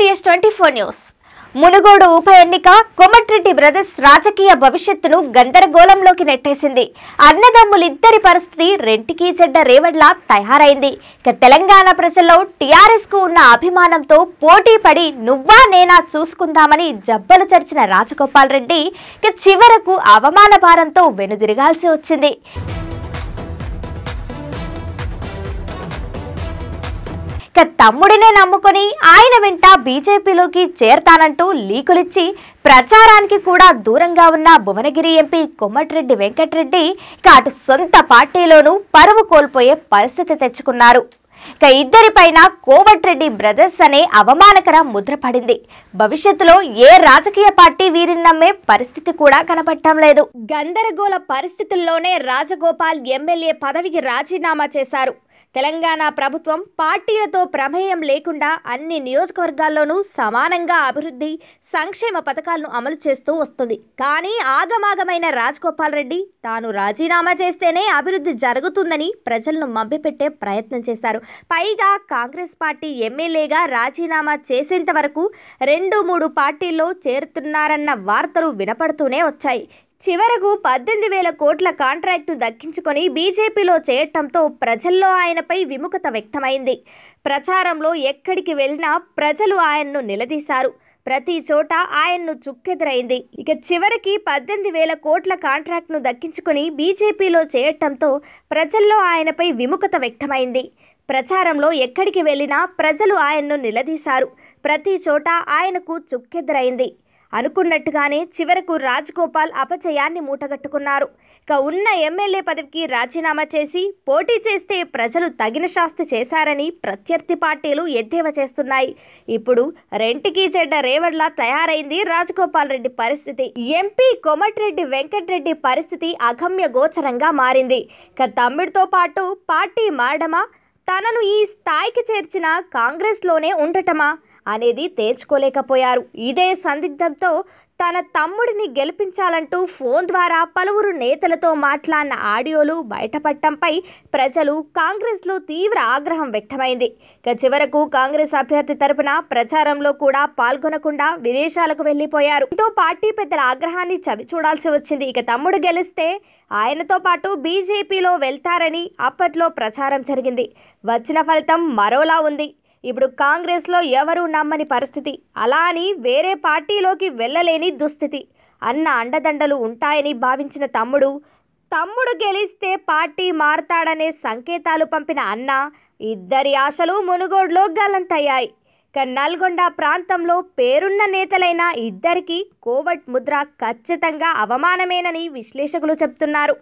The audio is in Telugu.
TS twenty four news Munugode ఉప ఎన్నిక కొమట్రెడ్డి బ్రదర్స్ రాజకీయ భవిష్యత్తును గందరగోళంలోకి నెట్టేసింది అన్నదమ్ములిద్దరి పరిస్థితి రెంటికి చెడ్డ రేవడ్లా తయారైంది ఇక తెలంగాణ ప్రజల్లో టీఆర్ఎస్ కు ఉన్న అభిమానంతో పోటీ పడి నువ్వా నేనా చూసుకుందామని జబ్బలు చరిచిన రాజగోపాల్ రెడ్డి ఇక చివరకు అవమాన భారంతో వెనుదిరగాల్సి వచ్చింది ఇక తమ్ముడినే నమ్ముకొని ఆయన వెంట బీజేపీలోకి చేరతానంటూ లీకులిచ్చి ప్రచారానికి కూడా దూరంగా ఉన్న భువనగిరి ఎంపీ కొమ్మటిరెడ్డి వెంకటరెడ్డి ఇక అటు సొంత పార్టీలోనూ పరువు కోల్పోయే పరిస్థితి తెచ్చుకున్నారు ఇక ఇద్దరిపైన కోవట్రెడ్డి బ్రదర్స్ అనే అవమానకర ముద్రపడింది భవిష్యత్తులో ఏ రాజకీయ పార్టీ వీరిని నమ్మే పరిస్థితి కూడా కనపడటం లేదు గందరగోళ పరిస్థితుల్లోనే రాజగోపాల్ ఎమ్మెల్యే పదవికి రాజీనామా చేశారు తెలంగాణ ప్రభుత్వం పార్టీలతో ప్రమేయం లేకుండా అన్ని నియోజకవర్గాల్లోనూ సమానంగా అభివృద్ధి సంక్షేమ పథకాలను అమలు చేస్తూ వస్తుంది కానీ ఆగమాగమైన రాజగోపాల్ రెడ్డి తాను రాజీనామా చేస్తేనే అభివృద్ధి జరుగుతుందని ప్రజలను మభ్యపెట్టే ప్రయత్నం చేశారు పైగా కాంగ్రెస్ పార్టీ ఎమ్మెల్యేగా రాజీనామా చేసేంత వరకు రెండు మూడు పార్టీల్లో చేరుతున్నారన్న వార్తలు వినపడుతూనే వచ్చాయి చివరకు పద్దెనిమిది వేల కోట్ల కాంట్రాక్ట్ను దక్కించుకొని బీజేపీలో చేరటంతో ప్రజల్లో ఆయనపై విముఖత వ్యక్తమైంది ప్రచారంలో ఎక్కడికి వెళ్ళినా ప్రజలు ఆయన్ను నిలదీశారు ప్రతి చోట ఆయన్ను చుక్కెదురైంది ఇక చివరికి పద్దెనిమిది వేల కోట్ల కాంట్రాక్ట్ను దక్కించుకుని బీజేపీలో చేరటంతో ప్రజల్లో ఆయనపై విముఖత వ్యక్తమైంది ప్రచారంలో ఎక్కడికి వెళ్ళినా ప్రజలు ఆయన్ను నిలదీశారు ప్రతి చోట ఆయనకు చుక్కెదురైంది అనుకున్నట్టుగానే చివరకు రాజ్ గోపాల్ అపజయాన్ని మూటగట్టుకున్నారు ఇక ఉన్న ఎమ్మెల్యే పదవికి రాజీనామా చేసి పోటీ చేస్తే ప్రజలు తగిన శాస్తి చేశారని ప్రత్యర్థి పార్టీలు ఎద్దేవా చేస్తున్నాయి ఇప్పుడు రెంటికి చెడ్డ రేవడ్లా తయారైంది రాజగోపాల్ రెడ్డి పరిస్థితి ఎంపీ కోమటిరెడ్డి వెంకట్రెడ్డి పరిస్థితి అగమ్య గోచరంగా మారింది ఇక తమ్ముడితో పాటు పార్టీ మారడమా తనను ఈ స్థాయికి చేర్చిన కాంగ్రెస్లోనే ఉండటమా అనేది తేల్చుకోలేకపోయారు ఇదే సందిగ్ధంతో తన తమ్ముడిని గెలిపించాలంటూ ఫోన్ ద్వారా పలువురు నేతలతో మాట్లాడిన ఆడియోలు బయటపడటంపై ప్రజలు కాంగ్రెస్లో తీవ్ర ఆగ్రహం వ్యక్తమైంది ఇక చివరకు కాంగ్రెస్ అభ్యర్థి తరపున ప్రచారంలో కూడా పాల్గొనకుండా విదేశాలకు వెళ్లిపోయారు ఇంతో పార్టీ పెద్దల ఆగ్రహాన్ని చవిచూడాల్సి వచ్చింది ఇక తమ్ముడు గెలిస్తే ఆయనతో పాటు బీజేపీలో వెళ్తారని అప్పట్లో ప్రచారం జరిగింది వచ్చిన ఫలితం మరోలా ఉంది ఇప్పుడు కాంగ్రెస్లో ఎవరు నమ్మని పరిస్థితి అలా అని వేరే పార్టీలోకి వెళ్ళలేని దుస్థితి అన్న అండదండలు ఉంటాయని భావించిన తమ్ముడు తమ్ముడు గెలిస్తే పార్టీ మారతాడనే సంకేతాలు పంపిన అన్న ఇద్దరి ఆశలు మునుగోడులో గలంతయ్యాయి ఇక నల్గొండ ప్రాంతంలో పేరున్న నేతలైన ఇద్దరికీ కోవట్ ముద్ర ఖచ్చితంగా అవమానమేనని విశ్లేషకులు చెప్తున్నారు